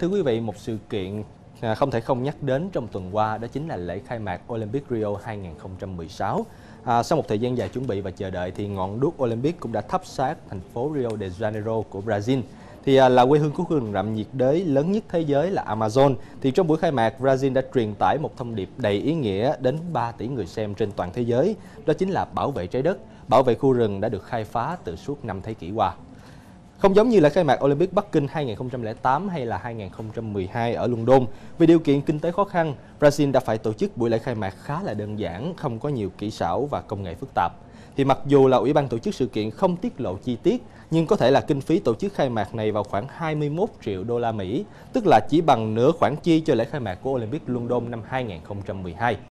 Thưa quý vị, một sự kiện à, không thể không nhắc đến trong tuần qua đó chính là lễ khai mạc Olympic Rio 2016. À, sau một thời gian dài chuẩn bị và chờ đợi thì ngọn đuốc Olympic cũng đã thắp sáng thành phố Rio de Janeiro của Brazil. Thì à, là quê hương của rừng rậm nhiệt đới lớn nhất thế giới là Amazon. Thì trong buổi khai mạc, Brazil đã truyền tải một thông điệp đầy ý nghĩa đến 3 tỷ người xem trên toàn thế giới. Đó chính là bảo vệ trái đất, bảo vệ khu rừng đã được khai phá từ suốt năm thế kỷ qua. Không giống như là khai mạc Olympic Bắc Kinh 2008 hay là 2012 ở London, vì điều kiện kinh tế khó khăn, Brazil đã phải tổ chức buổi lễ khai mạc khá là đơn giản, không có nhiều kỹ xảo và công nghệ phức tạp. Thì mặc dù là Ủy ban tổ chức sự kiện không tiết lộ chi tiết, nhưng có thể là kinh phí tổ chức khai mạc này vào khoảng 21 triệu đô la Mỹ, tức là chỉ bằng nửa khoản chi cho lễ khai mạc của Olympic London năm 2012.